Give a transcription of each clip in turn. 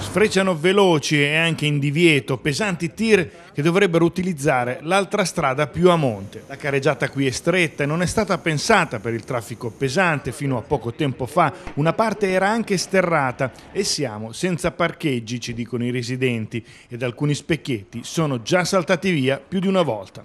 Sfrecciano veloci e anche in divieto pesanti tir che dovrebbero utilizzare l'altra strada più a monte. La carreggiata qui è stretta e non è stata pensata per il traffico pesante fino a poco tempo fa. Una parte era anche sterrata e siamo senza parcheggi, ci dicono i residenti, ed alcuni specchietti sono già saltati via più di una volta.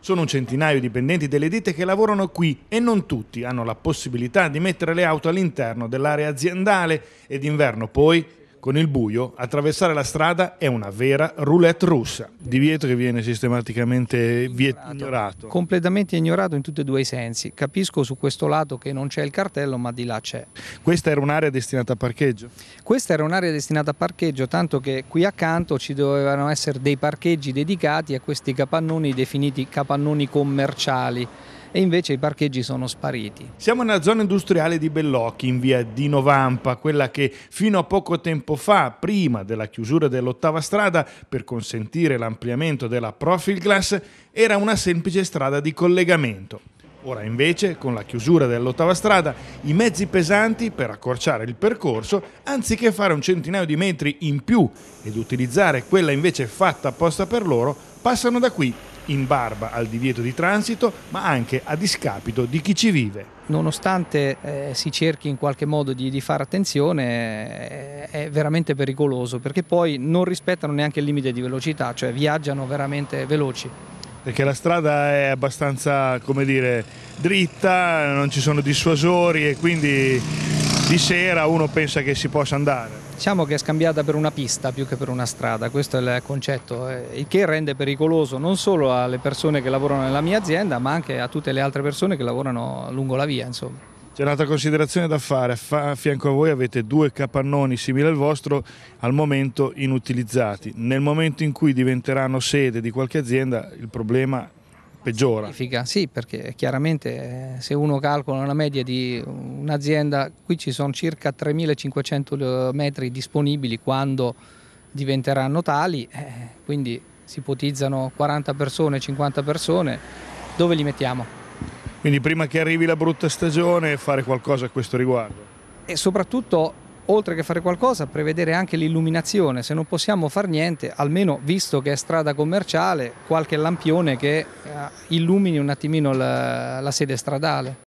Sono un centinaio di dipendenti delle ditte che lavorano qui e non tutti hanno la possibilità di mettere le auto all'interno dell'area aziendale ed inverno poi con il buio, attraversare la strada è una vera roulette russa, divieto che viene sistematicamente ignorato. ignorato. Completamente ignorato in tutti e due i sensi. Capisco su questo lato che non c'è il cartello, ma di là c'è. Questa era un'area destinata a parcheggio? Questa era un'area destinata a parcheggio, tanto che qui accanto ci dovevano essere dei parcheggi dedicati a questi capannoni definiti capannoni commerciali e invece i parcheggi sono spariti. Siamo nella zona industriale di Bellocchi, in via di Novampa, quella che fino a poco tempo fa, prima della chiusura dell'ottava strada, per consentire l'ampliamento della Profil Glass, era una semplice strada di collegamento. Ora invece, con la chiusura dell'ottava strada, i mezzi pesanti per accorciare il percorso, anziché fare un centinaio di metri in più ed utilizzare quella invece fatta apposta per loro, passano da qui in barba al divieto di transito, ma anche a discapito di chi ci vive. Nonostante eh, si cerchi in qualche modo di, di fare attenzione, eh, è veramente pericoloso perché poi non rispettano neanche il limite di velocità, cioè viaggiano veramente veloci perché la strada è abbastanza, come dire, dritta, non ci sono dissuasori e quindi di sera uno pensa che si possa andare. Diciamo che è scambiata per una pista più che per una strada, questo è il concetto, eh, il che rende pericoloso non solo alle persone che lavorano nella mia azienda, ma anche a tutte le altre persone che lavorano lungo la via. Insomma. C'è un'altra considerazione da fare, a fianco a voi avete due capannoni simili al vostro al momento inutilizzati, nel momento in cui diventeranno sede di qualche azienda il problema peggiora. Significa, sì, perché chiaramente eh, se uno calcola una media di un'azienda, qui ci sono circa 3.500 eh, metri disponibili quando diventeranno tali, eh, quindi si ipotizzano 40 persone, 50 persone, dove li mettiamo? Quindi prima che arrivi la brutta stagione fare qualcosa a questo riguardo. E soprattutto oltre che fare qualcosa, prevedere anche l'illuminazione. Se non possiamo far niente, almeno visto che è strada commerciale, qualche lampione che eh, illumini un attimino la, la sede stradale.